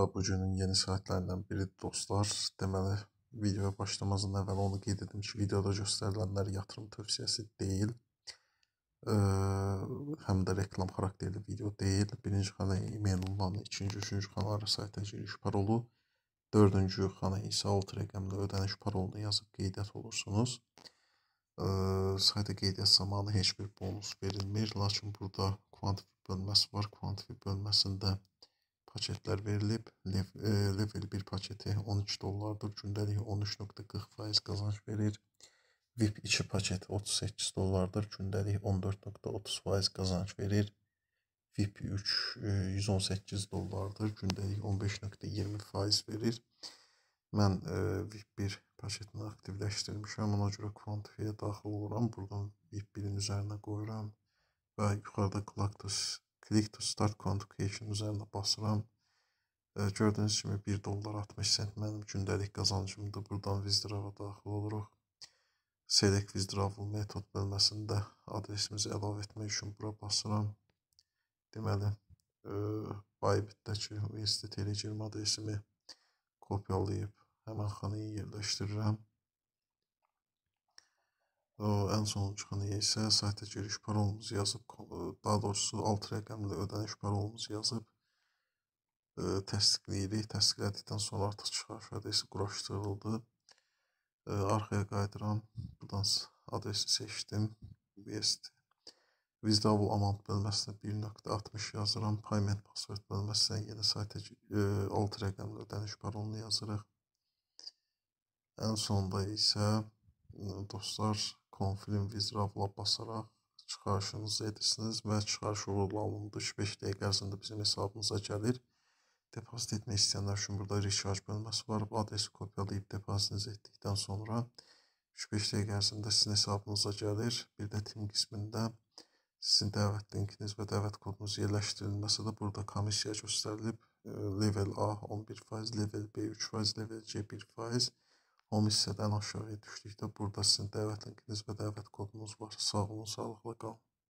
Və bu günün yeni saatlərindən biri dostlar. Deməli, videoya başlamazdan əvvəl onu qeyd edim ki, videoda göstərilənlər yatırım tövsiyəsi deyil. Ə, həm də reklam xarakterli video deyil. Birinci xana e-mail ünvanı, ikinci, üçüncü xana saytə giriş parolu, dördüncü xana isə alt rəqəmli ödəniş parolunu yazıb qeydiyyat olursunuz. Ə, saytə qeydiyyat zamanı heç bir bonus verilmir, lakin burada kvantifi bölməsi var. Kvantifi bölməsində paketlər verilib. E, level 1 paketi 13 dollardır. Gündəlik 13.40% qazanc verir. VIP 2 paket 38 dollardır. Gündəlik 14.30% qazanc verir. VIP 3 118 dollardır. Gündəlik 15.20% verir. Mən e, VIP 1 paketini aktivləşdirmişəm. Ona görə kvantifiyə daxil oluram. Buradan VIP 1-in üzərinə qoyuram və yuxarıda Galactus Click to start quantification üzərinə basıram. Gördüyünüz kimi 1 dollar 60 sent mənim gündəlik qazancımdır. Buradan Wizdrava daxil oluruq. Select Wizdravel metod bölməsində adresimizi əlavə etmək üçün bura basıram. Deməli, e, Bybit-dəki Institute Telegram adresimi kopyalayıb həmən xanaya yerləşdirirəm. O, ən son çıxanı isə sahtekar iş parolumuzu yazıb, e, daha doğrusu 6 rəqəmli ödəniş parolumuzu yazıb ə, e, təsdiqləyirik. Təsdiqlədikdən sonra artıq çıxarış adresi quraşdırıldı. Ə, e, arxaya qayıdıram. Buradan adresi seçdim. Best. Vizdavul amount bölməsinə 1.60 yazıram. Payment password bölməsinə yenə saytə 6 rəqəmli ödəniş parolunu yazırıq. Ən sonda isə dostlar konfilin izrafla basaraq çıxarışınızı edirsiniz və çıxarış uğurlu alındı. 5 dəqiqə ərzində bizim hesabımıza gəlir. Depozit etmək istəyənlər üçün burada recharge bölməsi var. Adresi kopyalayıb depozitinizi etdikdən sonra 3-5 dəqiqə ərzində sizin hesabınıza gəlir. Bir də tim qismində sizin dəvət linkiniz və dəvət kodunuz yerləşdirilməsi də burada komissiya göstərilib. Level A 11%, level B 3%, level C 1%. 10 hissədən aşağıya düşdükdə burada sizin dəvət linkiniz və dəvət kodunuz var. Sağ olun, sağlıqla qalın.